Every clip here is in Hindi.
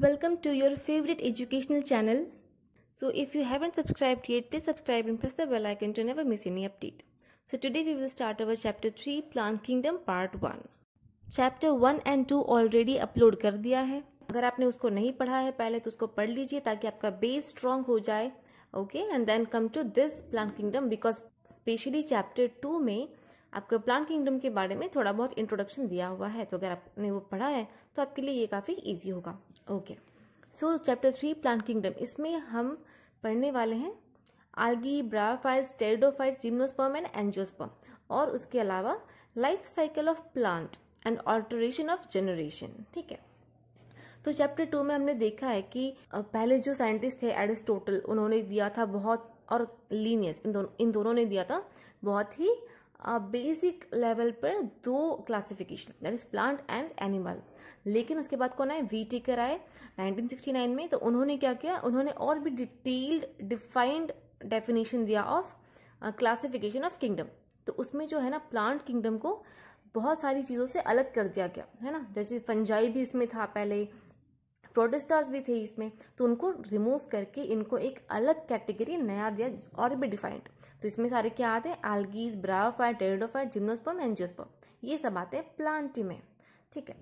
Welcome to your favorite educational channel. So if you haven't subscribed yet, please subscribe and press the bell icon to never miss any update. So today we will start our chapter 3 Plant Kingdom part 1. chapter one and two already upload कर दिया है अगर आपने उसको नहीं पढ़ा है पहले तो उसको पढ़ लीजिए ताकि आपका base strong हो जाए okay and then come to this plant kingdom because specially chapter two में आपको प्लांट किंगडम के बारे में थोड़ा बहुत इंट्रोडक्शन दिया हुआ है तो अगर आपने वो पढ़ा है तो आपके लिए ये काफ़ी ईजी होगा okay so chapter three plant kingdom इसमें हम पढ़ने वाले हैं algae bryophyte pteridophyte gymnosperm and angiosperm और उसके अलावा life cycle of plant and alteration of generation ठीक है तो चैप्टर टू में हमने देखा है कि पहले जो साइंटिस्ट थे एरिस्टोटल उन्होंने दिया था बहुत और लीनियस इन दोनों इन दोनों ने दिया था बहुत ही बेसिक लेवल पर दो classification that is plant and animal लेकिन उसके बाद कौन आए वी टी कर आए नाइन में तो उन्होंने क्या किया उन्होंने और भी डिटेल्ड डिफाइंड डेफिनेशन दिया ऑफ क्लासिफिकेशन ऑफ किंगडम तो उसमें जो है ना प्लांट किंगडम को बहुत सारी चीज़ों से अलग कर दिया गया है ना जैसे फंजाई भी इसमें था पहले प्रोटेस्टर्स भी थे इसमें तो उनको रिमूव करके इनको एक अलग कैटेगरी नया दिया और भी डिफाइंड तो इसमें सारे क्या आते हैं algae bryophyte pteridophyte gymnosperm angiosperm ये सब आते हैं प्लांटी में ठीक है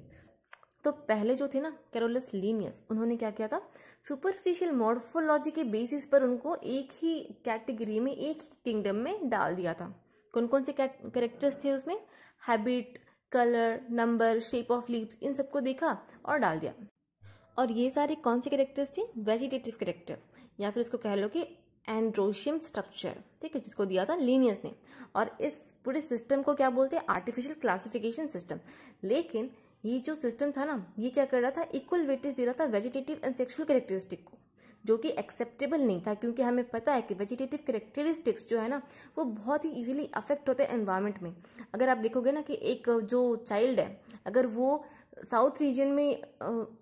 तो पहले जो थे ना कैरोलस लीनियस उन्होंने क्या किया था सुपरफिशियल मॉर्फोलॉजी के बेसिस पर उनको एक ही कैटेगरी में एक ही किंगडम में डाल दिया था कौन कौन से कैरेक्टर्स थे उसमें habit colour number shape of leaves इन सबको देखा और डाल दिया और ये सारे कौन से करेक्टर्स थे वेजिटेटिव करेक्टर या फिर उसको कह लो कि एंड्रोशियम स्ट्रक्चर ठीक है जिसको दिया था लीनियस ने और इस पूरे सिस्टम को क्या बोलते हैं आर्टिफिशियल क्लासिफिकेशन सिस्टम लेकिन ये जो सिस्टम था ना ये क्या कर रहा था इक्वल वेटेज दे रहा था वेजिटेटिव एंड सेक्सुअल करेक्टरिस्टिक को जो कि एक्सेप्टेबल नहीं था क्योंकि हमें पता है कि वेजिटेटिव करेक्टरिस्टिक्स जो है ना वो बहुत ही इजीली अफेक्ट होते हैं एनवायरमेंट में अगर आप देखोगे ना कि एक जो चाइल्ड है अगर वो साउथ रीजन में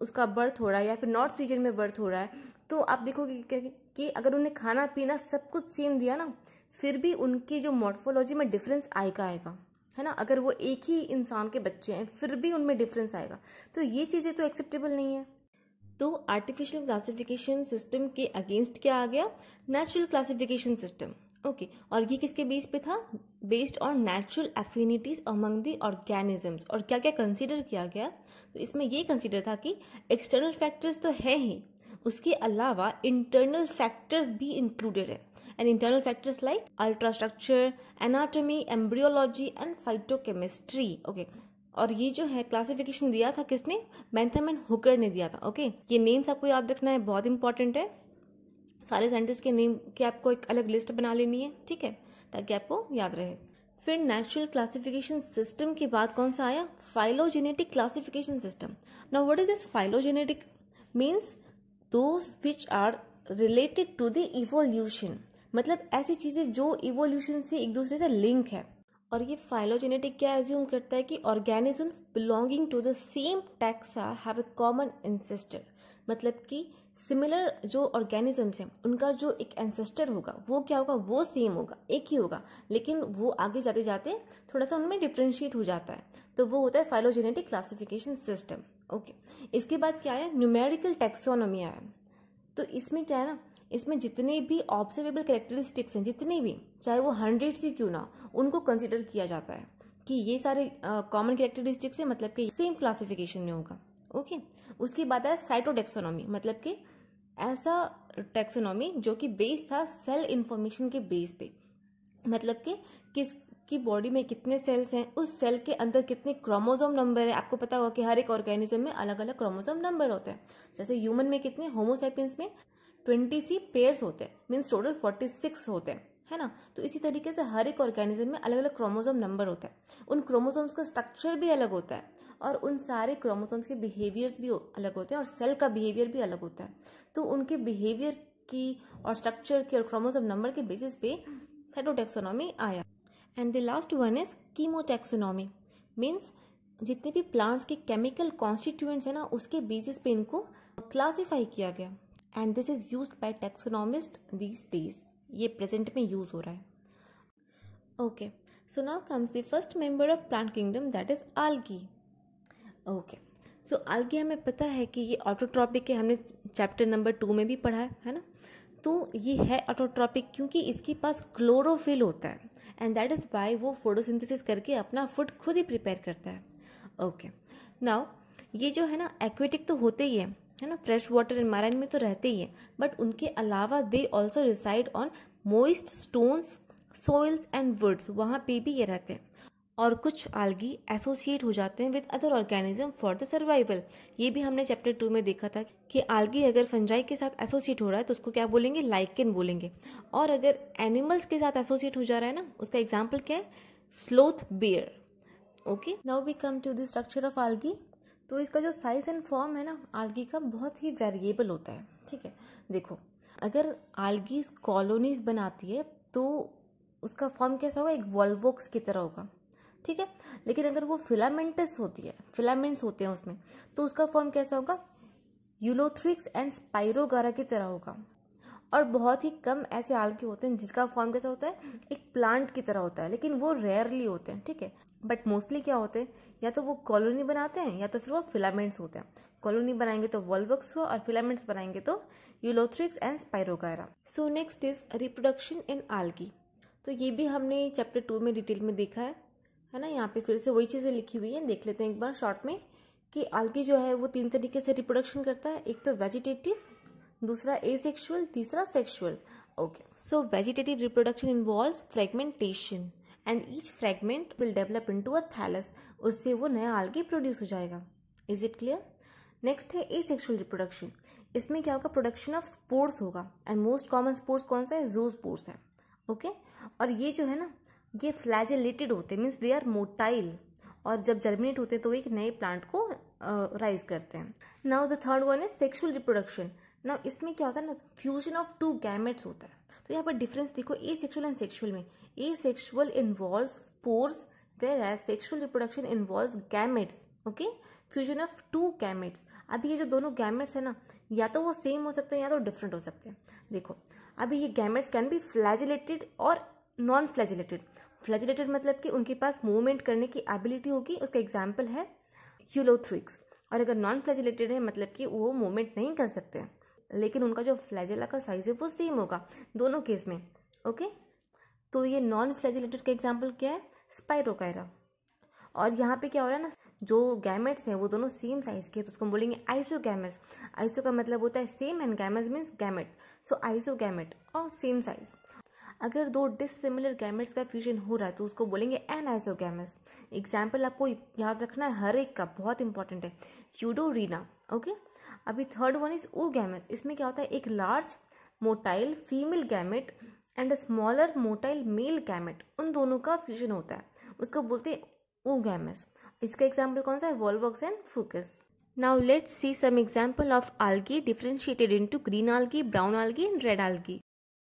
उसका बर्थ हो रहा है या फिर नॉर्थ रीजन में बर्थ हो रहा है तो आप देखोगे कि अगर उन्हें खाना पीना सब कुछ सेम दिया ना फिर भी उनकी जो मॉर्फोलॉजी में डिफरेंस आएगा आएगा है ना अगर वो एक ही इंसान के बच्चे हैं फिर भी उनमें डिफरेंस आएगा तो ये चीज़ें तो एक्सेप्टेबल नहीं है तो आर्टिफिशियल क्लासिफिकेशन सिस्टम के अगेंस्ट क्या आ गया नेचुरल क्लासिफिकेशन सिस्टम ओके और ये किसके बेस पे था based on natural affinities among the organisms और क्या क्या कंसिडर किया गया तो इसमें ये कंसिडर था कि एक्सटर्नल फैक्टर्स तो है ही उसके अलावा इंटरनल फैक्टर्स भी इंक्लूडेड है and internal factors like ultrastructure anatomy embryology and phytochemistry okay और ये जो है क्लासिफिकेशन दिया था किसने मैंथम एंड हुकर ने दिया था ओके okay? ये नेम्स आपको याद रखना है बहुत इंपॉर्टेंट है सारे साइंटिस्ट के नेम की आपको एक अलग लिस्ट बना लेनी है ठीक है ताकि आपको याद रहे फिर नेचुरल क्लासिफिकेशन सिस्टम के बाद कौन सा आया phylogenetic classification system now what is this phylogenetic means those which are related to the evolution मतलब ऐसी चीज़ें जो इवोल्यूशन से एक दूसरे से लिंक है और ये फाइलोजेनेटिक क्या एज्यूम करता है कि organisms belonging to the same taxa have a common ancestor मतलब कि सिमिलर जो ऑर्गेनिजम्स हैं उनका जो एक एंसेस्टर होगा वो क्या होगा वो सेम होगा एक ही होगा लेकिन वो आगे जाते जाते थोड़ा सा उनमें डिफ्रेंशिएट हो जाता है तो वो होता है फाइलोजेनेटिक क्लासिफिकेशन सिस्टम ओके इसके बाद क्या आया न्यूमेरिकल टेक्सोनॉमी आया तो इसमें क्या है ना इसमें जितने भी ऑब्जर्वेबल करेक्टरिस्टिक्स हैं जितने भी चाहे वो हंड्रेड से क्यों ना उनको कंसिडर किया जाता है कि ये सारे कॉमन करेक्टरिस्टिक्स हैं मतलब कि सेम क्लासिफिकेशन में होगा ओके okay? उसके बाद है साइटोटेक्सोनॉमी मतलब कि ऐसा टैक्सोनॉमी जो कि बेस था सेल इन्फॉर्मेशन के बेस पे मतलब कि किस की बॉडी में कितने सेल्स हैं उस सेल के अंदर कितने क्रोमोसोम नंबर है आपको पता होगा कि हर एक ऑर्गेनिज्म में अलग अलग क्रोमोसोम नंबर होते हैं जैसे ह्यूमन में कितने होमोसाइपिन में ट्वेंटी थ्री पेयर्स होते हैं मीन्स टोटल फोर्टी सिक्स होते हैं है ना तो इसी तरीके से हर एक ऑर्गेनिज्म में अलग अलग क्रोमोजोम नंबर होता है उन क्रोमोजोम्स का स्ट्रक्चर भी अलग होता है और उन सारे क्रोमोसोम्स के बिहेवियर्स भी अलग होते हैं और सेल का बिहेवियर भी अलग होता है तो उनके बिहेवियर की और स्ट्रक्चर के और क्रोमोसोम नंबर के बेसिस पे साइटोटेक्सोनॉमी आया and the last one is chemotaxonomy means जितने भी प्लांट्स के केमिकल कॉन्स्टिट्यूएंट्स हैं ना उसके बेसिस पे इनको क्लासीफाई किया गया and this is use by taxonomist these days ये प्रेजेंट में यूज़ हो रहा है okay so now comes the first member of plant kingdom that is algae okay so algae हमें पता है कि ये ऑटोट्रॉपिक है हमने चैप्टर नंबर टू में भी पढ़ा है है ना तो ये है ऑटोट्रॉपिक क्योंकि इसके पास क्लोरोफिल होता है एंड दैट इज़ वाई वो फोटोसिंथेसिस करके अपना फूड खुद ही प्रिपेयर करता है ओके okay. नाउ ये जो है ना एक्वेटिक तो होते ही है है ना फ्रेश वाटर एनवायरन में तो रहते ही है बट उनके अलावा they also reside on moist stones soils and woods वहाँ पे भी ये रहते हैं और कुछ आलगी एसोसिएट हो जाते हैं with other organism for the survival ये भी हमने चैप्टर टू में देखा था कि आलगी अगर फंजाई के साथ एसोसिएट हो रहा है तो उसको क्या बोलेंगे लाइकिन बोलेंगे और अगर एनिमल्स के साथ एसोसिएट हो जा रहा है ना उसका एग्जाम्पल क्या है sloth bear okay now we come to the structure of algae तो इसका जो साइज एंड फॉर्म है ना आलगी का बहुत ही वेरिएबल होता है ठीक है देखो अगर आलगी कॉलोनीज बनाती है तो उसका फॉर्म कैसा होगा एक वॉल्वोक्स की तरह होगा ठीक है लेकिन अगर वो फिलामेंटस होती है फिलामेंट्स होते हैं उसमें तो उसका फॉर्म कैसा होगा यूलोथ्रिक्स एंड स्पाइरोगारा की तरह होगा और बहुत ही कम ऐसे के होते हैं जिसका फॉर्म कैसा होता है एक प्लांट की तरह होता है लेकिन वो रेयरली होते हैं ठीक है बट मोस्टली क्या होते हैं या तो वो कॉलोनी बनाते हैं या तो फिर वो फिलामेंट्स होते हैं कॉलोनी बनाएंगे तो वॉल्वक्स हुआ और फिलामेंट्स बनाएंगे तो ulothrix and spirogyra so next is reproduction in algae तो ये भी हमने चैप्टर टू में डिटेल में देखा है है ना यहाँ पे फिर से वही चीज़ें लिखी हुई हैं देख लेते हैं एक बार शॉर्ट में कि आलगी जो है वो तीन तरीके से रिप्रोडक्शन करता है एक तो वेजिटेटिव दूसरा सेक्शुअल तीसरा sexual okay so vegetative reproduction involve fragmentation and each fragment will develop into a thallus उससे वो नया आलगी प्रोड्यूस हो जाएगा इज इट क्लियर नेक्स्ट है ए सेक्शुअल रिप्रोडक्शन इसमें क्या होगा प्रोडक्शन ऑफ स्पोर्ट्स होगा एंड मोस्ट कॉमन स्पोर्ट्स कौन सा है जो स्पोर्ट्स है ओके okay? और ये जो है ना ये फ्लैजिलेटेड होते हैं मीन्स दे आर मोटाइल और जब जर्मिनेट होते हैं तो एक नए प्लांट को राइज करते हैं now the third one is sexual reproduction ना इसमें क्या होता है ना फ्यूजन ऑफ टू गैमेट्स होता है तो यहाँ पर डिफरेंस देखो ए सेक्शुअल एंड सेक्शुअल में asexual involve spores whereas sexual reproduction involve gametes okay fusion of two gametes अभी ये जो दोनों गैमेट्स हैं ना या तो वो सेम हो सकते हैं या तो डिफरेंट हो सकते हैं देखो अभी ये गैमेट्स कैन बी फ्लैजिलेटेड और नॉन फ्लैजिलेटेड फ्लैजिलेटेड मतलब कि उनके पास मूवमेंट करने की एबिलिटी होगी उसका एग्जाम्पल है यूलोथ्रिक्स और अगर नॉन फ्लैजिलेटेड है मतलब कि वो मूवमेंट नहीं कर सकते लेकिन उनका जो फ्लैजिला का साइज़ है वो सेम होगा दोनों केस में ओके तो ये नॉन फ्लैजिलेटेड का एग्जाम्पल क्या है स्पाइरोकायरा और यहाँ पे क्या हो रहा है ना जो गैमेट्स हैं वो दोनों सेम साइज़ के तो उसको हम बोलेंगे आइसो गैमेट्स आइसो का मतलब होता है same and gamous means gamete so iso gamete और सेम साइज़ अगर दो डिसिमिलर गैमेट्स का फ्यूजन हो रहा है तो उसको बोलेंगे एन आइसोगैमस एग्जाम्पल आपको याद रखना है हर एक का बहुत इंपॉर्टेंट है यूडोरिना ओके अभी third one is oogamous इसमें क्या होता है एक large motile female gamete and a smaller motile male gamete उन दोनों का फ्यूजन होता है उसको बोलते हैं ओ गैमेस इसका एग्जाम्पल कौन सा है volvox and fucus now let's see some example of algae differentiated into green algae brown algae and red algae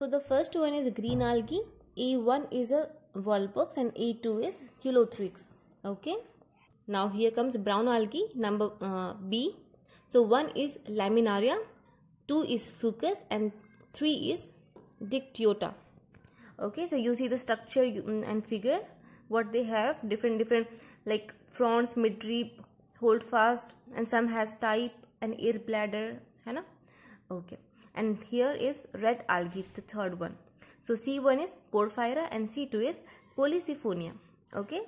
So the first one is green algae, A1 is a volvox and A2 is hylothrix. Okay. Now here comes brown algae number uh, B. So one is laminaria, two is fucus and three is dictyota. Okay. So you see the structure mm, and figure what they have different different like fronds, midrib, holdfast and some has type and air bladder. Hai na? Okay. and here is red algae the third one so c1 is porphyra and c2 is polysiphonia okay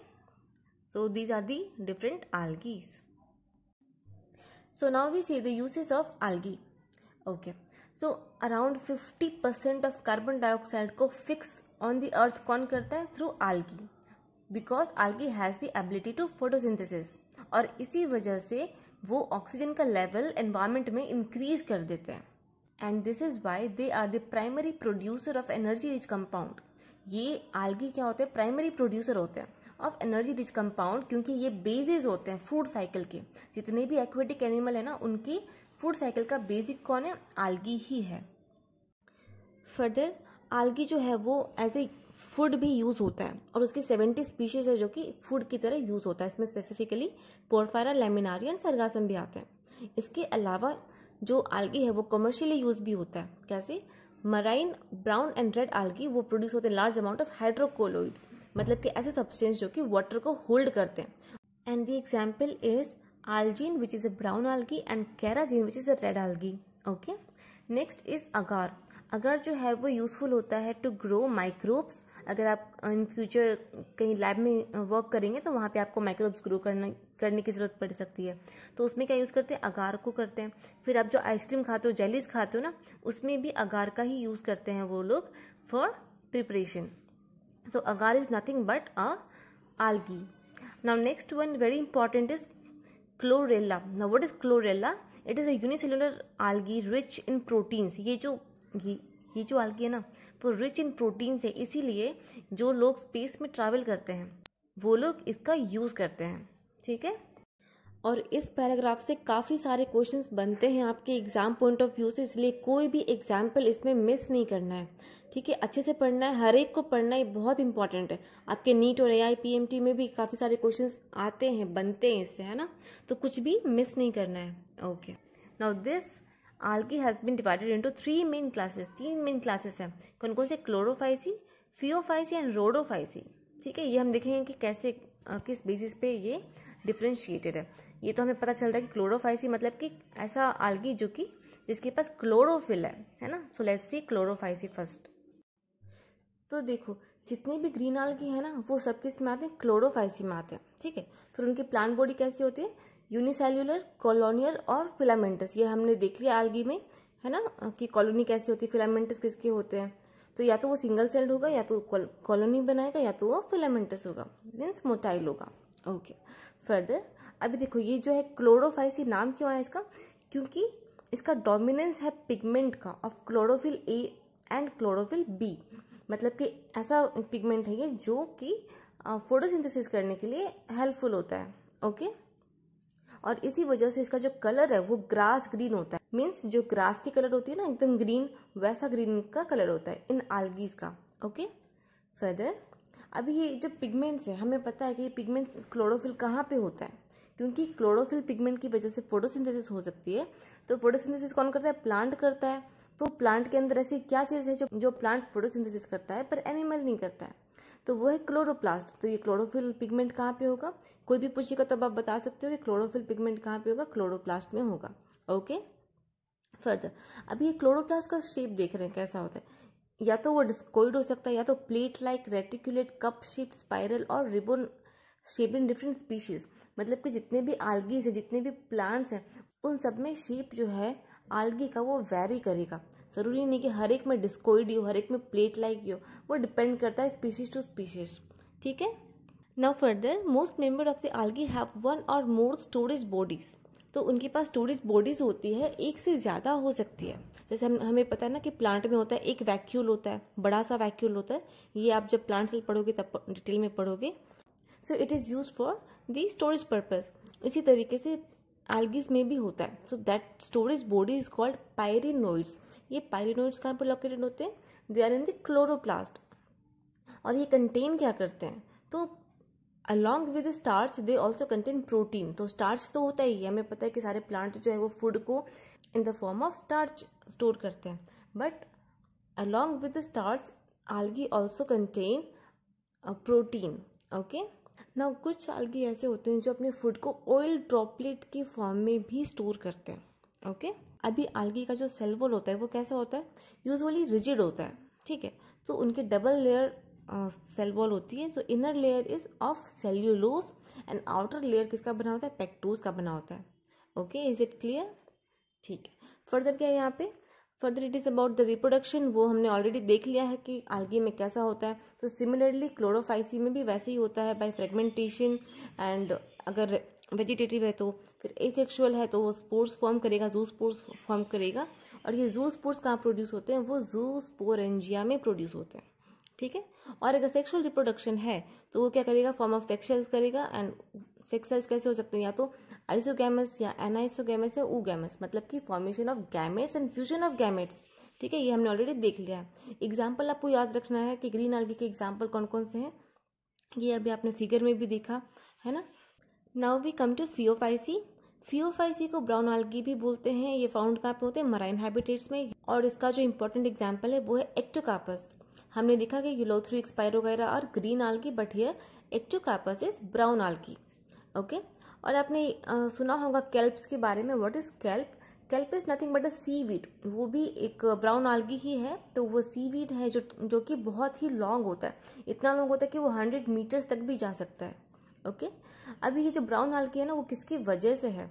so these are the different algae so now we see the uses of algae okay so around 50% of carbon dioxide ko fix on the earth kon karta hai through algae because algae has the ability to photosynthesis aur isi wajah se wo oxygen ka level environment mein increase kar dete hain and this is why they are the primary producer of energy rich compound ये आलगी क्या होते हैं प्राइमरी प्रोड्यूसर होते हैं ऑफ एनर्जी रिच कंपाउंड क्योंकि ये बेजेज होते हैं फूड साइकिल के जितने भी एक्वेटिक एनिमल है ना उनकी फूड साइकिल का बेसिक कौन है आलगी ही है फर्दर आलगी जो है वो एज ए फूड भी यूज़ होता है और उसकी सेवेंटी स्पीशीज़ है जो कि फूड की तरह यूज़ होता है इसमें स्पेसिफिकली लेमिनारी एंड सरगासम भी आते हैं इसके अलावा जो आलगी है वो कमर्शियली यूज़ भी होता है कैसे marine brown and red algae वो प्रोड्यूस होते हैं लार्ज अमाउंट ऑफ हाइड्रोकोलोइड्स मतलब कि ऐसे सब्सटेंस जो कि वाटर को होल्ड करते हैं and the example is algin which is a brown algae and carrageenan which is a red algae okay next is agar agar जो है वो यूज़फुल होता है टू ग्रो माइक्रोब्स अगर आप इन फ्यूचर कहीं लैब में वर्क करेंगे तो वहाँ पे आपको माइक्रोब्स ग्रो करने करने की ज़रूरत पड़ सकती है तो उसमें क्या यूज़ करते हैं अगार को करते हैं फिर आप जो आइसक्रीम खाते हो जेलीज खाते हो ना उसमें भी अगार का ही यूज़ करते हैं वो लोग for preparation so agar is nothing but a algae now next one very important is chlorella now what is chlorella it is a unicellular algae rich in proteins ये जो ये, ये जो आलगी है ना वो रिच इन प्रोटीन्स है इसीलिए जो लोग स्पेस में ट्रैवल करते हैं वो लोग इसका यूज़ करते हैं ठीक है और इस पैराग्राफ से काफ़ी सारे क्वेश्चंस बनते हैं आपके एग्ज़ाम पॉइंट ऑफ व्यू से इसलिए कोई भी एग्जाम्पल इसमें मिस नहीं करना है ठीक है अच्छे से पढ़ना है हर एक को पढ़ना ये बहुत इंपॉर्टेंट है आपके नीट और ए में भी काफ़ी सारे क्वेश्चंस आते हैं बनते हैं इससे है ना तो कुछ भी मिस नहीं करना है okay now this algae has been divided into three main classes तीन मेन क्लासेस हैं कौन कौन से क्लोरोफाइसी फियोफाइसी एंड रोडोफाइसी ठीक है ये हम देखेंगे कि कैसे किस बेसिस पे ये डिफ्रेंशिएटेड है ये तो हमें पता चल रहा है कि क्लोरोफाइसी मतलब कि ऐसा आलगी जो कि जिसके पास क्लोरोफिल है है ना so let's see chlorophyceae first तो देखो जितनी भी ग्रीन आलगी है ना वो सब किस में आते हैं क्लोरोफाइसी में आते हैं ठीक है फिर उनकी प्लांट बॉडी कैसी होती है यूनिसेल्युलर कॉलोनियल और फिलामेंटस ये हमने देख लिया आलगी में है ना कि कॉलोनी कैसी होती है फिलामेंटस किसके होते हैं तो या तो वो सिंगल सेल्ड होगा या तो कॉलोनी बनाएगा या तो वो फिलामेंटस होगा मीन्स मोटाइल होगा ओके फर्दर अभी देखो ये जो है क्लोरोफाइसी नाम क्यों है इसका क्योंकि इसका डोमिनेंस है पिगमेंट का of chlorophyll A and chlorophyll B मतलब कि ऐसा पिगमेंट है ये जो कि फोटोसिंथेसिस करने के लिए हेल्पफुल होता है ओके और इसी वजह से इसका जो कलर है वो ग्रास ग्रीन होता है मीन्स जो ग्रास की कलर होती है ना एकदम ग्रीन वैसा ग्रीन का कलर होता है इन आलगीज का ओके फर्दर अभी ये जो पिगमेंट्स है हमें पता है कि ये पिगमेंट क्लोरोफिल कहाँ पे होता है क्योंकि क्लोरोफिल पिगमेंट की वजह से फोटोसिंथेसिस हो सकती है तो फोटोसिंथेसिस कौन करता है प्लांट करता है तो प्लांट के अंदर ऐसी क्या चीज़ है जो जो प्लांट फोटोसिंथेसिस करता है पर एनिमल नहीं करता है तो वो है क्लोरोप्लास्ट तो ये क्लोरोफिल पिगमेंट कहाँ पे होगा कोई भी पूछेगा तो आप बता सकते हो कि क्लोरोफिल पिगमेंट कहाँ पे होगा क्लोरोप्लास्ट में होगा ओके फर्दर अभी ये क्लोरोप्लास्ट का शेप देख रहे हैं कैसा होता है या तो वो डिस्कोइड हो सकता है या तो plate like reticulate cup shape spiral और ribbon shape in different species मतलब कि जितने भी आलगीज हैं जितने भी प्लांट्स हैं उन सब में शेप जो है आलगी का वो वेरी करेगा ज़रूरी नहीं कि हर एक में डिस्कोइड हो हर एक में प्लेट लाइक हो वो डिपेंड करता है स्पीशीज टू स्पीशीज ठीक है now further most member of the algae have one और मोर स्टोरेज बॉडीज़ तो उनके पास स्टोरेज बॉडीज़ होती है एक से ज़्यादा हो सकती है जैसे हम हमें पता है ना कि प्लांट में होता है एक वैक्यूल होता है बड़ा सा वैक्यूल होता है ये आप जब प्लांट सेल पढ़ोगे तब डिटेल में पढ़ोगे so it is use for the storage purpose इसी तरीके से एल्गीज में भी होता है so that storage body is called pyrenoids ये पायरिनोइड्स कहाँ पर लोकेटेड होते हैं they are in the chloroplast और ये कंटेन क्या करते हैं तो along with starch they also contain protein तो स्टार्च तो होता ही है हमें पता है कि सारे प्लांट जो है वो फूड को in the form of starch store करते हैं but along with starch algae also contain protein okay ना कुछ आलगी ऐसे होते हैं जो अपने फूड को ऑयल ड्रॉपलेट के फॉर्म में भी स्टोर करते हैं ओके okay? अभी आलगी का जो सेल वॉल होता है वो कैसा होता है यूजअली रिजिड होता है ठीक है तो उनके डबल लेयर सेल वॉल होती है so inner layer is of cellulose and outer layer किसका बना होता है पेक्टोज का बना होता है ओके इज इट क्लियर ठीक है फर्दर क्या है यहाँ पे further it is about the reproduction वो हमने ऑलरेडी देख लिया है कि आलगी में कैसा होता है तो सिमिलरली क्लोरोफाइसी में भी वैसे ही होता है बाई फ्रेगमेंटेशन एंड अगर वेजिटेटिव है तो फिर एसेक्सुअल है तो वो स्पोर्स फॉर्म करेगा जू स्पोर्ट्स फॉर्म करेगा और ये जू स्पोर्स कहाँ प्रोड्यूस होते हैं वो जू स्पोरेंजिया में प्रोड्यूस होते हैं ठीक है और अगर सेक्सुअल रिप्रोडक्शन है तो वो क्या करेगा फॉर्म ऑफ सेक्सल्स करेगा एंड सेक्सल्स कैसे हो सकते हैं या तो आइसोगैमस या एनाइसोगैमस या ऊगैमस मतलब कि formation of gametes and fusion of gametes ठीक है ये हमने ऑलरेडी देख लिया है एग्जाम्पल आपको याद रखना है कि ग्रीन आलगी के एग्जाम्पल कौन कौन से हैं ये अभी आपने फिगर में भी देखा है ना now we come to phaeophyceae phaeophyceae को ब्राउन आलगी भी बोलते हैं ये फाउंड कहाँ पे होते हैं मराइन हैबिटेट्स में और इसका जो इम्पोर्टेंट एग्जाम्पल है वो है एक्टोकापस हमने देखा कि येलो थ्री वगैरह और ग्रीन की but here kelps is brown की ओके और आपने सुना होगा कैल्प्स के बारे में what is kelp kelp is nothing but a seaweed वो भी एक ब्राउन आलगी ही है तो वो सी वीड है जो जो कि बहुत ही लॉन्ग होता है इतना लॉन्ग होता है कि वो हंड्रेड मीटर्स तक भी जा सकता है ओके okay? अभी ये जो ब्राउन आलगी है ना वो किसकी वजह से है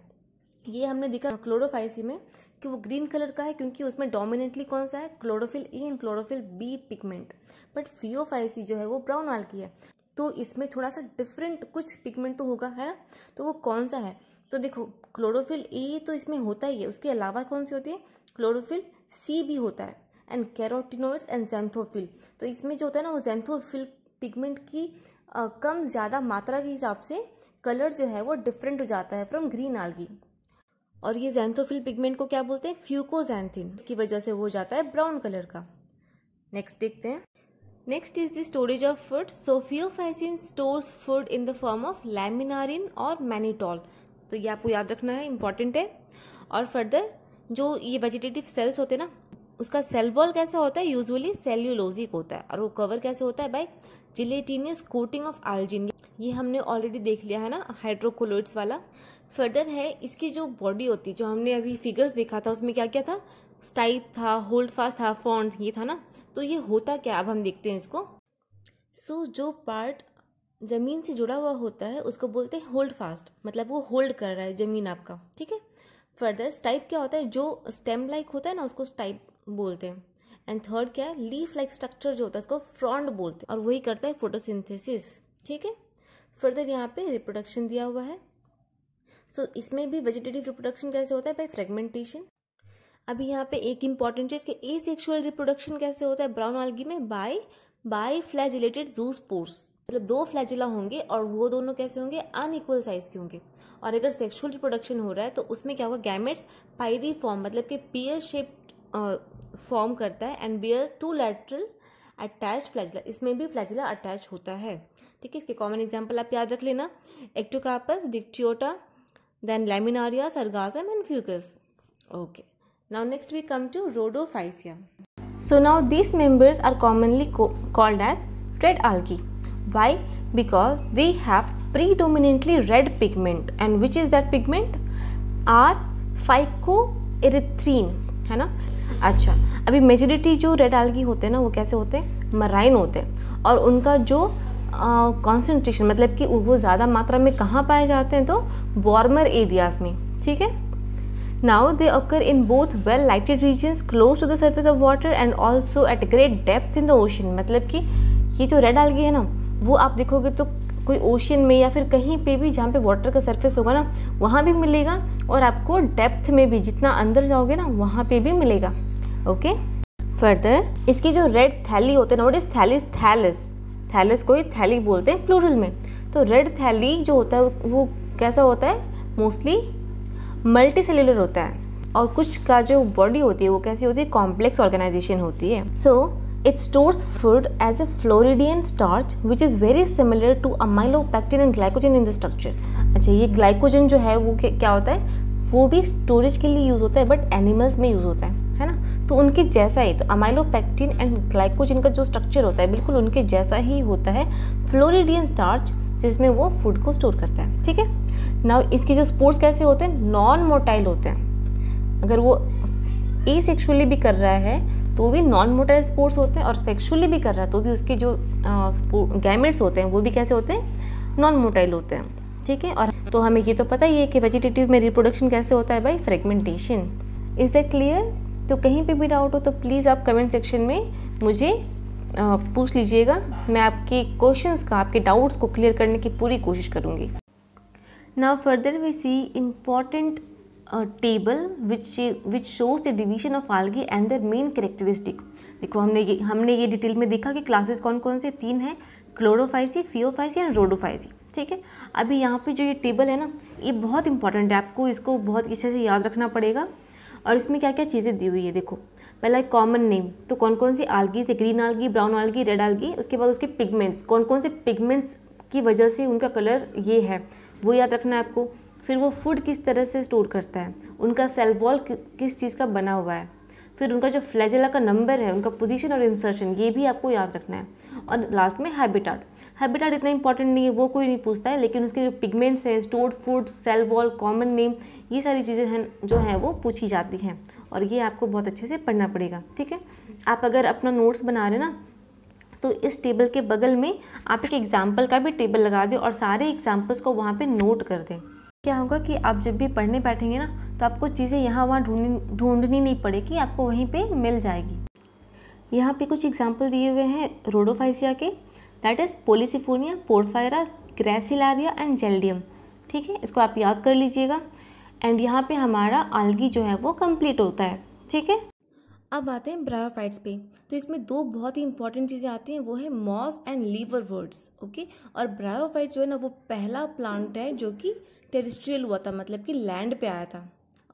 ये हमने देखा क्लोरोफाइसी में कि वो ग्रीन कलर का है क्योंकि उसमें डोमिनेंटली कौन सा है chlorophyll A and chlorophyll B pigment but Phaeophyceae जो है वो ब्राउन आल की है तो इसमें थोड़ा सा डिफरेंट कुछ पिगमेंट तो होगा है ना तो वो कौन सा है तो देखो क्लोरोफिल ए तो इसमें होता ही है उसके अलावा कौन सी होती है क्लोरोफिल सी भी होता है एंड कैरोटिनोइड्स एंड जेंथोफिल तो इसमें जो होता है ना वो जेंथोफिल पिगमेंट की आ, कम ज़्यादा मात्रा के हिसाब से कलर जो है वो डिफरेंट हो जाता है फ्रॉम ग्रीन आलगी और ये जैंथोफिल पिगमेंट को क्या बोलते हैं फ्यूकोजैंथिन उसकी वजह से हो जाता है ब्राउन कलर का नेक्स्ट देखते हैं next is the storage of food सोफियोफाइसिन stores food in the form of laminarin और मैनीटॉल तो ये आपको याद रखना है इंपॉर्टेंट है और फर्दर जो ये वेजिटेटिव सेल्स होते हैं ना उसका सेल वॉल कैसा होता है यूजुअली सेल्यूलोजिक होता है और वो कवर कैसे होता है by gelatinous coating of algin ये हमने ऑलरेडी देख लिया है ना हाइड्रोकोलोइड्स वाला फर्दर है इसकी जो बॉडी होती जो हमने अभी फिगर्स देखा था उसमें क्या क्या था स्टाइप था होल्ड फास्ट था फॉन्ट ये था ना तो ये होता क्या अब हम देखते हैं इसको सो so, जो पार्ट ज़मीन से जुड़ा हुआ होता है उसको बोलते हैं होल्ड फास्ट मतलब वो होल्ड कर रहा है ज़मीन आपका ठीक है फर्दर स्टाइप क्या होता है जो स्टेम लाइक होता है ना उसको स्टाइप बोलते हैं एंड थर्ड क्या है लीफ लाइक स्ट्रक्चर जो होता है उसको फ्रॉन्ड बोलते हैं और वही करता है फोटोसिंथेसिस ठीक है फर्दर यहाँ पे रिप्रोडक्शन दिया हुआ है सो so, इसमें भी वेजिटेटिव रिप्रोडक्शन कैसे होता है बाई फ्रेगमेंटेशन अभी यहाँ पे एक इंपॉर्टेंट चीज़ कि ए सेक्शुअल रिप्रोडक्शन कैसे होता है ब्राउन आलगी में by biflagellated zoospores मतलब दो फ्लैजिला होंगे और वो दोनों कैसे होंगे अनइक्वल साइज के होंगे और अगर सेक्सुअल रिप्रोडक्शन हो रहा है तो उसमें क्या होगा गैमेट्स पायरी फॉर्म मतलब कि पियर शेप्ड फॉर्म करता है and bear two lateral attach flagella इसमें भी फ्लैजिला अटैच होता है ठीक है इसके कॉमन एग्जाम्पल आप याद रख लेना Ectocarpus Dictyota then Laminaria Sargassum and Fucus okay now next we come to Rhodophyceae so now this members are commonly called as red algae why because they have predominantly red pigment and which is that pigment are phycoerythrin है ना अच्छा अभी मेजोरिटी जो रेड आल्की होते हैं ना वो कैसे होते हैं मराइन होते हैं और उनका जो कॉन्सेंट्रेशन मतलब कि वो ज़्यादा मात्रा में कहाँ पाए जाते हैं तो वार्मर एरियाज़ में ठीक है now they occur in both well lighted regions close to the surface of water and also at great depth in the ocean मतलब कि ये जो रेड आलगी है ना वो आप देखोगे तो कोई ओशन में या फिर कहीं पे भी जहाँ पे वाटर का सरफेस होगा ना वहाँ भी मिलेगा और आपको डेप्थ में भी जितना अंदर जाओगे ना वहाँ पे भी मिलेगा ओके फर्दर इसकी जो रेड थैली होते हैं नोट इज थैलिस थैलिस थैलिस को ही थैली बोलते हैं प्लूरल में तो रेड थैली जो होता है वो कैसा होता है मोस्टली मल्टी सेलुलर होता है और कुछ का जो बॉडी होती है वो कैसी होती है कॉम्प्लेक्स ऑर्गेनाइजेशन होती है so It stores food as a Floridian starch, which is very similar to amylopectin and glycogen in the structure अच्छा ये ग्लाइकोजन जो है वो क्या होता है वो भी स्टोरेज के लिए यूज़ होता है बट एनिमल्स में यूज़ होता है तो उनके जैसा ही तो अमाइलोपेक्टिन एंड ग्लाइकोजिन का जो स्ट्रक्चर होता है बिल्कुल उनके जैसा ही होता है फ्लोरिडियन स्टार्च जिसमें वो फूड को स्टोर करता है ठीक है नाउ इसके जो स्पोर्ट्स कैसे होते हैं नॉन मोटाइल होते हैं अगर वो ए सेक्शुअली भी कर रहा है तो भी नॉन मोटाइल स्पोर्ट्स होते हैं और सेक्शुअली भी कर रहा है तो भी उसके जो गैमेट्स होते हैं वो भी कैसे होते हैं नॉन मोटाइल होते हैं ठीक है और तो हमें ये तो पता ही है कि वेजिटेटिव में रिप्रोडक्शन कैसे होता है by fragmentation is that clear तो कहीं पे भी डाउट हो तो प्लीज़ आप कमेंट सेक्शन में मुझे पूछ लीजिएगा मैं आपके क्वेश्चंस का आपके डाउट्स को क्लियर करने की पूरी कोशिश करूँगी now further we see important table which which shows the division of algae and the main characteristic देखो हमने ये हमने ये डिटेल में देखा कि क्लासेस कौन कौन से तीन हैं क्लोरोफाइसी फियोफाइसी एंड रोडोफाइसी ठीक है अभी यहाँ पे जो ये टेबल है ना ये बहुत इंपॉर्टेंट है आपको इसको बहुत अच्छे से याद रखना पड़ेगा और इसमें क्या क्या चीज़ें दी हुई है देखो पहला एक कॉमन नेम तो कौन कौन सी आलगी से green algae brown algae red algae उसके बाद उसके पिगमेंट्स कौन कौन से पिगमेंट्स की वजह से उनका कलर ये है वो याद रखना है आपको फिर वो फूड किस तरह से स्टोर करता है उनका सेल वॉल किस चीज़ का बना हुआ है फिर उनका जो फ्लैजला का नंबर है उनका पोजीशन और इंसर्शन ये भी आपको याद रखना है और लास्ट में हैबिटाट हैबिटाट इतना इंपॉर्टेंट नहीं है वो कोई नहीं पूछता है लेकिन उसके जो पिगमेंट्स हैं stored food cell wall common name ये सारी चीज़ें हैं जो हैं वो पूछी जाती हैं और ये आपको बहुत अच्छे से पढ़ना पड़ेगा ठीक है आप अगर अपना नोट्स बना रहे ना तो इस टेबल के बगल में आप एक एग्ज़ाम्पल का भी टेबल लगा दें और सारे एग्ज़ाम्पल्स को वहाँ पर नोट कर दें क्या होगा कि आप जब भी पढ़ने बैठेंगे ना तो आपको चीज़ें यहाँ वहाँ ढूंढनी ढूंढनी नहीं पड़ेगी आपको वहीं पे मिल जाएगी यहाँ पे कुछ एग्जाम्पल दिए हुए हैं रोडोफाइसिया के that is Polysiphonia Porphyra Gracilaria and Gelidium ठीक है इसको आप याद कर लीजिएगा एंड यहाँ पे हमारा आलगी जो है वो कंप्लीट होता है ठीक है अब आते हैं ब्रायोफाइट्स पे तो इसमें दो बहुत ही इंपॉर्टेंट चीज़ें आती हैं वो है moss and liverworts okay और ब्रायोफाइट जो है ना वो पहला प्लांट है जो कि टेरिस्ट्रियल हुआ था मतलब कि लैंड पे आया था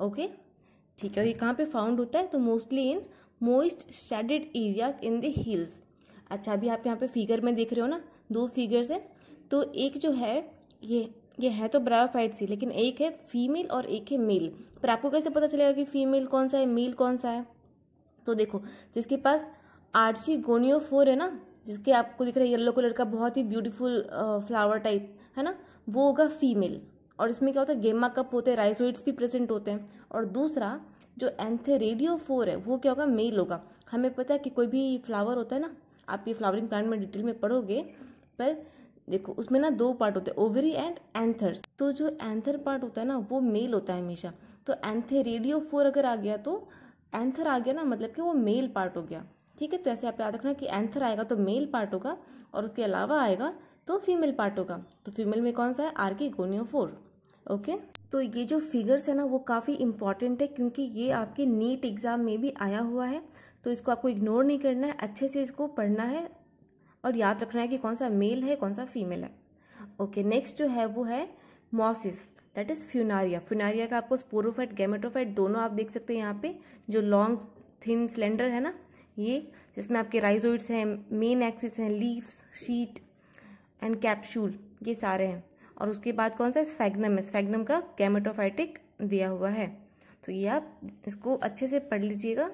ओके ठीक है और ये कहाँ पे फाउंड होता है तो mostly in moist shaded areas in the hills अच्छा अभी आप यहाँ पे फिगर में देख रहे हो ना दो फिगर्स हैं तो एक जो है ये ये है तो ब्रायोफाइट सी लेकिन एक है फीमेल और एक है मेल पर आपको कैसे पता चलेगा कि फीमेल कौन सा है मेल कौन सा है तो देखो जिसके पास आरसी गोनियो फोर है ना जिसके आपको दिख रहा है येलो कलर का बहुत ही ब्यूटीफुल फ्लावर टाइप है ना वो होगा फीमेल और इसमें क्या होता है गेमा कप होते हैं राइसोइड्स भी प्रेजेंट होते हैं और दूसरा जो एंथेरेडियो फोर है वो क्या होगा मेल होगा हमें पता है कि कोई भी फ्लावर होता है ना आप ये फ्लावरिंग प्लांट में डिटेल में पढ़ोगे पर देखो उसमें ना दो पार्ट होते हैं ओवरी एंड एंथर्स तो जो एंथर पार्ट होता है ना वो मेल होता है हमेशा तो रेडियो फोर अगर आ गया तो एंथर आ गया ना मतलब कि वो मेल पार्ट हो गया ठीक है तो ऐसे आप याद रखना कि एंथर आएगा तो मेल पार्ट होगा और उसके अलावा आएगा तो फीमेल पार्ट होगा तो फीमेल में कौन सा है आर के गोनियो फोर ओके तो ये जो फिगर्स है ना वो काफ़ी इंपॉर्टेंट है क्योंकि ये आपके नीट एग्ज़ाम में भी आया हुआ है तो इसको आपको इग्नोर नहीं करना है अच्छे से इसको पढ़ना है और याद रखना है कि कौन सा मेल है कौन सा फीमेल है ओके okay, नेक्स्ट जो है वो है mosses that is Funaria Funaria का आपको स्पोरोफाइट गैमेटोफाइट दोनों आप देख सकते हैं यहाँ पे जो लॉन्ग थिन सिलेंडर है ना ये जिसमें आपके राइजोइड्स हैं मेन एक्सिस हैं लीव्स शीट एंड कैप्सूल ये सारे हैं और उसके बाद कौन सा स्फेगनम है स्फेगनम का गैमेटोफाइटिक दिया हुआ है तो ये आप इसको अच्छे से पढ़ लीजिएगा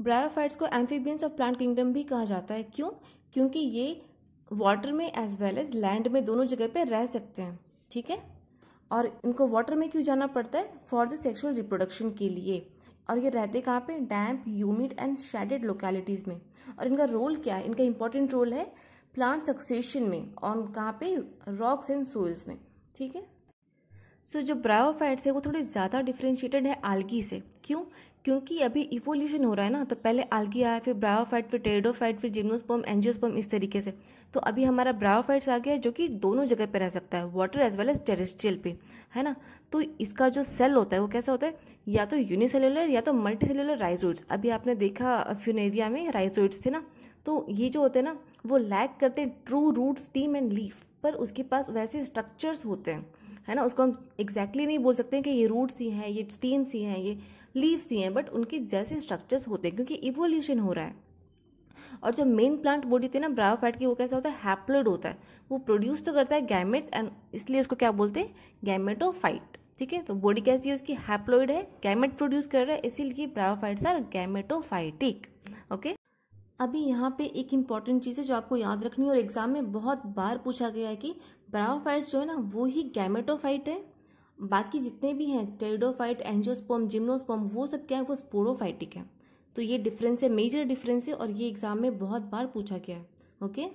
ब्रायोफाइट्स को एम्फीबियंस ऑफ प्लांट किंगडम भी कहा जाता है क्यों क्योंकि ये वाटर में एज वेल एज लैंड में दोनों जगह पे रह सकते हैं ठीक है और इनको वाटर में क्यों जाना पड़ता है फॉर द सेक्सुअल रिप्रोडक्शन के लिए और ये रहते कहाँ पे damp humid and shaded localities में और इनका रोल क्या है इनका इंपॉर्टेंट रोल है प्लांट सक्सेशन में और कहाँ पे रॉक्स एंड सोइल्स में ठीक है सो so, जो ब्रायोफाइट्स है वो थोड़े ज़्यादा डिफ्रेंशिएटेड है आलगी से क्यों क्योंकि अभी इवोल्यूशन हो रहा है ना तो पहले आलगी आया फिर ब्रायोफाइट फिर टेरिडोफाइट फिर जिम्नोस्पर्म एंजियोस्पर्म इस तरीके से तो अभी हमारा ब्रायोफाइट्स आ गया जो कि दोनों जगह पर रह सकता है water as well as terrestrial पे है ना तो इसका जो सेल होता है वो कैसा होता है या तो यूनिसेलुलर या तो मल्टी सेलुलर राइजोइड्स अभी आपने देखा फ्यूनेरिया में राइजोइड्स थे ना तो ये जो होते हैं ना वो लैक करते हैं true root stem and leaf पर उसके पास वैसे स्ट्रक्चर्स होते हैं है ना उसको हम एग्जैक्टली exactly नहीं बोल सकते कि ये रूट्स ही हैं ये स्टीम्स ही हैं ये लीव्स ही हैं बट उनके जैसे स्ट्रक्चर्स होते हैं क्योंकि इवोल्यूशन हो रहा है और जो मेन प्लांट बॉडी होती है ना ब्रायोफाइट की वो कैसा होता है हैप्लोड होता है वो प्रोड्यूस तो करता है गैमेट्स एंड इसलिए उसको क्या बोलते हैं गैमेटोफाइट ठीक है तो बॉडी कैसी है उसकी हैप्लोइड है गैमेट प्रोड्यूस कर रहा है इसीलिए फाइट्स आर गैमेटोफाइटिक ओके अभी यहाँ पे एक इंपॉर्टेंट चीज़ है जो आपको याद रखनी है और एग्जाम में बहुत बार पूछा गया है कि ब्रायोफाइट जो है ना वो ही गैमेटोफाइट है बाकी जितने भी हैं टेरिडोफाइट एंजियोस्पोम जिम्नोस्पोम वो सब क्या है वो स्पोरोफाइटिक है तो ये डिफरेंस है मेजर डिफरेंस है और ये एग्जाम में बहुत बार पूछा गया है ओके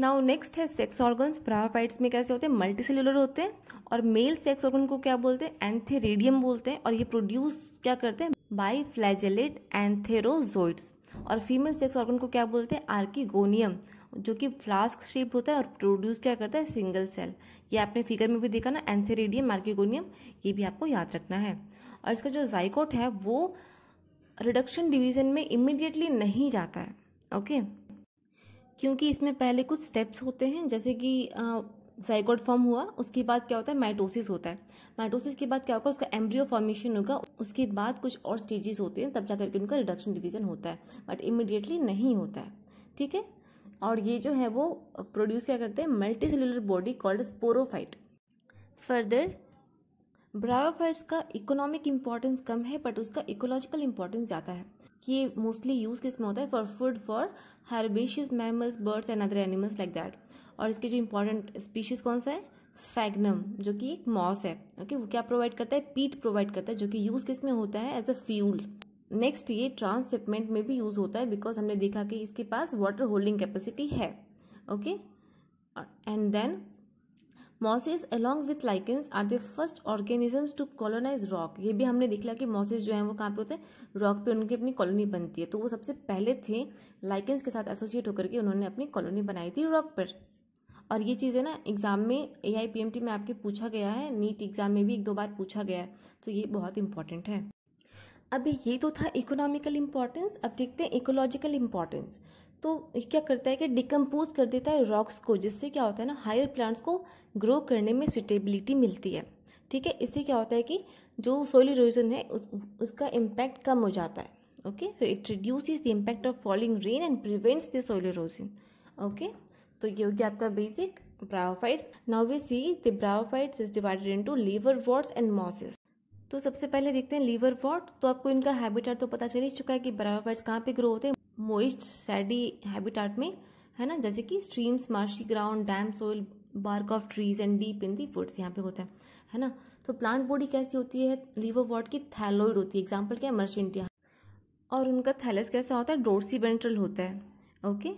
नाउ नेक्स्ट है सेक्स ऑर्गन्स प्रावाफाइट्स में कैसे होते हैं मल्टी सेलुलर होते हैं और मेल सेक्स ऑर्गन को क्या बोलते हैं एंथेरेडियम बोलते हैं और ये प्रोड्यूस क्या करते हैं बाई फ्लैजेलेट एंथेरोजोइड्स और फीमेल सेक्स ऑर्गन को क्या बोलते हैं आर्कीगोनियम जो कि फ्लास्क शेप होता है और प्रोड्यूस क्या करता है सिंगल सेल ये आपने फिगर में भी देखा ना एंथेरेडियम मार्किगोनियम ये भी आपको याद रखना है और इसका जो जाइकोट है वो रिडक्शन डिवीजन में इमिडिएटली नहीं जाता है ओके क्योंकि इसमें पहले कुछ स्टेप्स होते हैं जैसे कि जाइकोट फॉर्म हुआ उसके बाद क्या होता है माइटोसिस होता है माइटोसिस के बाद क्या होगा उसका एम्ब्रियो फॉर्मेशन होगा उसके बाद कुछ और स्टेजेस होते हैं तब जाकर के उनका रिडक्शन डिवीजन होता है बट इमिडिएटली नहीं होता है ठीक है और ये जो है वो प्रोड्यूस क्या करते हैं multicellular body called sporophyte further bryophytes का इकोनॉमिक इम्पॉर्टेंस कम है बट उसका इकोलॉजिकल इम्पॉर्टेंस ज़्यादा है कि ये मोस्टली यूज़ किस में होता है for food for herbaceous mammals birds and other animals like that और इसके जो इम्पोर्टेंट स्पीशीज़ कौन सा है स्फैगनम जो कि एक मॉस है ओके okay? वो क्या प्रोवाइड करता है पीट प्रोवाइड करता है जो कि यूज़ किस में होता है एज अ फ्यूल नेक्स्ट ये ट्रांसशिपमेंट में भी यूज़ होता है बिकॉज हमने देखा कि इसके पास वाटर होल्डिंग कैपेसिटी है okay and then mosses along with lichens are the first organisms to colonise rock ये भी हमने देख लिया कि मॉसेस जो है वो कहाँ पे होते हैं रॉक पे उनकी अपनी कॉलोनी बनती है तो वो सबसे पहले थे लाइकेंस के साथ एसोसिएट होकर के उन्होंने अपनी कॉलोनी बनाई थी रॉक पर और ये चीज़ें ना एग्ज़ाम में A I P M T में आपके पूछा गया है नीट एग्ज़ाम में भी एक दो बार पूछा गया है तो ये बहुत इंपॉर्टेंट है अभी ये तो था इकोनॉमिकल इम्पॉर्टेंस अब देखते हैं इकोलॉजिकल इम्पॉर्टेंस तो क्या करता है कि डिकम्पोज कर देता है रॉक्स को जिससे क्या होता है ना हायर प्लांट्स को ग्रो करने में सुटेबिलिटी मिलती है ठीक है इससे क्या होता है कि जो सोइल इरोजन है उस, उसका इम्पैक्ट कम हो जाता है okay so it reduce the impact of falling rain and prevents the soil erosion okay तो ये हो गया आपका basic bryophytes now we see the bryophytes is divided into liverworts and mosses तो सबसे पहले देखते हैं लीवर वॉट तो आपको इनका हैबिटेट तो पता चल ही चुका है कि ब्रायोफाइट्स कहाँ पे ग्रो होते हैं मोइस्ट सैडी हैबिटेट में है ना जैसे कि streams marshy ground damp soil bark of trees and deep in the woods यहाँ पे होता है है ना तो प्लांट बॉडी कैसी होती है लीवर वॉट की थैलोइड होती है एग्जाम्पल क्या है मर्शेंटिया और उनका थैलस कैसा होता है डोरसी होता है okay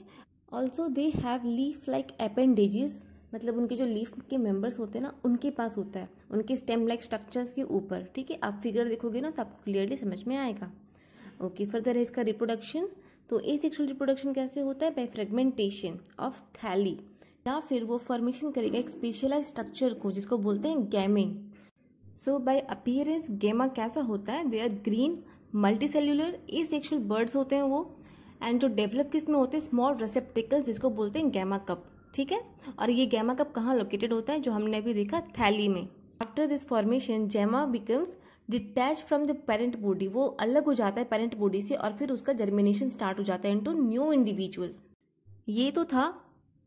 also they have leaf like appendages मतलब उनके जो लीफ के मेम्बर्स होते हैं ना उनके पास होता है उनके स्टेम लाइक स्ट्रक्चर्स के ऊपर ठीक है आप फिगर देखोगे ना तो आपको क्लियरली समझ में आएगा ओके फर्दर है इसका रिप्रोडक्शन तो ए सेक्शुअल रिप्रोडक्शन कैसे होता है बाई फ्रेगमेंटेशन ऑफ थैली या फिर वो फॉर्मेशन करेगा एक स्पेशलाइज स्ट्रक्चर को जिसको बोलते हैं गैमिंग सो बाई अपियरेंस गेमा कैसा होता है they are green multicellular asexual buds होते हैं वो एंड जो डेवलप किस में होते हैं स्मॉल रेसेप्टिकल्स जिसको बोलते हैं गैमा कप ठीक है और ये गैमा कप कहाँ लोकेटेड होता है जो हमने अभी देखा थैली में after this formation gemma becomes detach from the parent body वो अलग हो जाता है पेरेंट बॉडी से और फिर उसका जर्मिनेशन स्टार्ट हो जाता है इनटू न्यू इंडिविजुअल ये तो था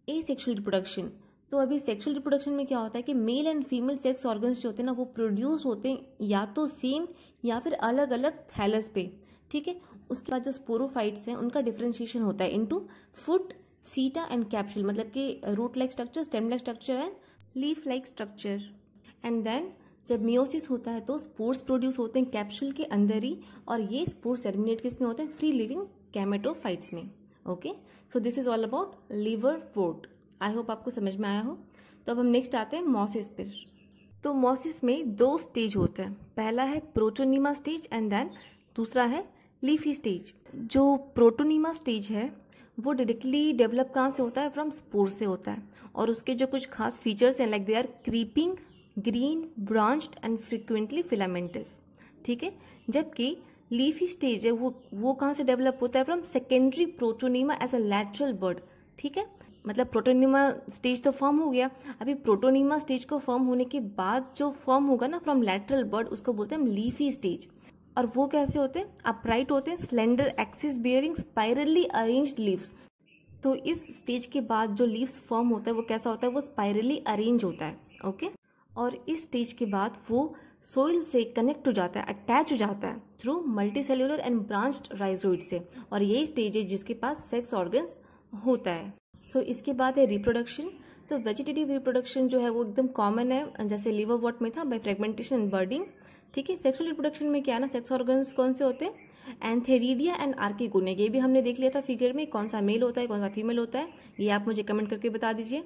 ए सेक्शुअल रिप्रोडक्शन तो अभी सेक्शुअल रिप्रोडक्शन में क्या होता है कि male and female sex organs जो होते हैं ना वो प्रोड्यूस होते हैं या तो सेम या फिर अलग अलग थैलस पे ठीक है उसके बाद जो स्पोरोफाइट्स हैं उनका डिफ्रेंशिएशन होता है into foot seta and capsule मतलब कि root like structure stem like structure and leaf like structure and then जब मियोसिस होता है तो स्पोर्ट्स प्रोड्यूस होते हैं कैप्सूल के अंदर ही और ये स्पोर्ट्स टर्मिनेट किस में होते हैं फ्री लिविंग कैमेटोफाइट्स में okay so this is all about लीवर पोर्ट आई होप आपको समझ में आया हो तो अब हम नेक्स्ट आते हैं मॉसिस पर तो मॉसिस में दो स्टेज होते हैं पहला है प्रोटोनीमा स्टेज एंड देन दूसरा है लीफी स्टेज जो प्रोटोनीमा स्टेज है वो डायरेक्टली डेवलप कहाँ से होता है फ्रॉम स्पोर से होता है और उसके जो कुछ खास फीचर्स हैं like they are creeping green branched and frequently filamentous ठीक है जबकि लीफी स्टेज है वो वो कहाँ से डेवलप होता है from secondary protonema as a lateral bud ठीक है मतलब प्रोटोनीमा स्टेज तो फॉर्म हो गया अभी प्रोटोनीमा स्टेज को फॉर्म होने के बाद जो फॉर्म होगा ना फ्रॉम लैटरल बर्ड उसको बोलते हैं हम लीफी स्टेज और वो कैसे होते हैं अपराइट होते हैं slender axis bearing spirally arrange leaves तो इस स्टेज के बाद जो लीव्स फॉर्म होता है वो कैसा होता है वो स्पाइरली अरेंज होता है ओके और इस स्टेज के बाद वो सोइल से कनेक्ट हो जाता है अटैच हो जाता है through multicellular and branched rhizoid से और यही स्टेज है जिसके पास सेक्स ऑर्गन्स होता है सो so, इसके बाद है रिप्रोडक्शन तो वेजिटेटिव रिप्रोडक्शन जो है वो एकदम कॉमन है जैसे लीवर वॉट में था बाई फ्रेगमेंटेशन एंड बर्डिंग ठीक है सेक्सुअल रिप्रोडक्शन में क्या है ना सेक्स ऑर्गन्स कौन से होते हैं एंथेरीडिया एंड आर्किकोने ये भी हमने देख लिया था फिगर में कौन सा मेल होता है कौन सा फीमेल होता है ये आप मुझे कमेंट करके बता दीजिए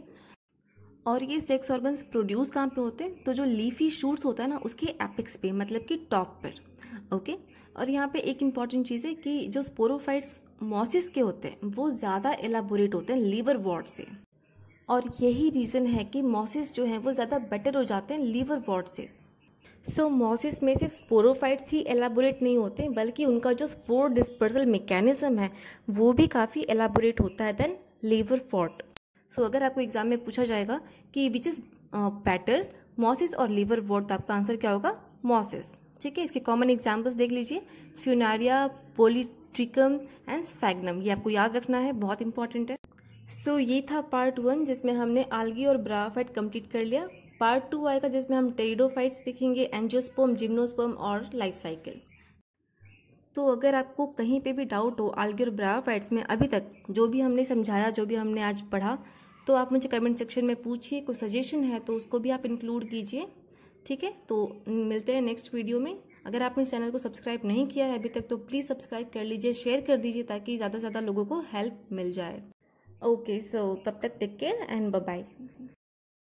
और ये सेक्स ऑर्गन्स प्रोड्यूस कहाँ पे होते हैं तो जो लीफी शूट्स होता है ना उसके एपिक्स पे मतलब कि टॉप पर ओके और यहाँ पे एक इम्पॉर्टेंट चीज़ है कि जो स्पोरोफाइट्स मॉसिस के होते हैं वो ज़्यादा एलाबोरेट होते हैं लीवर वॉर्ड से और यही रीज़न है कि मॉसिस जो है वो ज़्यादा बेटर हो जाते हैं लीवर वॉर्ड से सो मॉसिस में सिर्फ स्पोरोफाइट्स ही एलाबोरेट नहीं होते बल्कि उनका जो स्पोर डिस्पर्सल मेकेनिज़्म है वो भी काफ़ी एलाबोरेट होता है देन लेवर फॉर्ट सो अगर आपको एग्जाम में पूछा जाएगा कि विच इज़ बैटर मॉसिस और लीवर वॉट तो आपका आंसर क्या होगा मॉसिस ठीक है इसके कॉमन एग्जाम्पल्स देख लीजिए फ्यूनारिया पोलिट्रिकम एंड स्फैगनम ये आपको याद रखना है बहुत इंपॉर्टेंट है सो so, ये था पार्ट वन जिसमें हमने आलगी और ब्राफेट कंप्लीट कर लिया पार्ट टू आएगा जिसमें हम टेरिडोफाइट्स देखेंगे एंजियोस्पर्म जिम्नोस्पर्म और लाइफ साइकिल तो अगर आपको कहीं पे भी डाउट हो आलगिर और ब्रायोफाइट्स में अभी तक जो भी हमने समझाया जो भी हमने आज पढ़ा तो आप मुझे कमेंट सेक्शन में पूछिए कोई सजेशन है तो उसको भी आप इंक्लूड कीजिए ठीक है तो मिलते हैं नेक्स्ट वीडियो में अगर आपने चैनल को सब्सक्राइब नहीं किया है अभी तक तो प्लीज़ सब्सक्राइब कर लीजिए शेयर कर दीजिए ताकि ज़्यादा से ज़्यादा लोगों को हेल्प मिल जाए ओके सो तब तक टेक केयर एंड बाय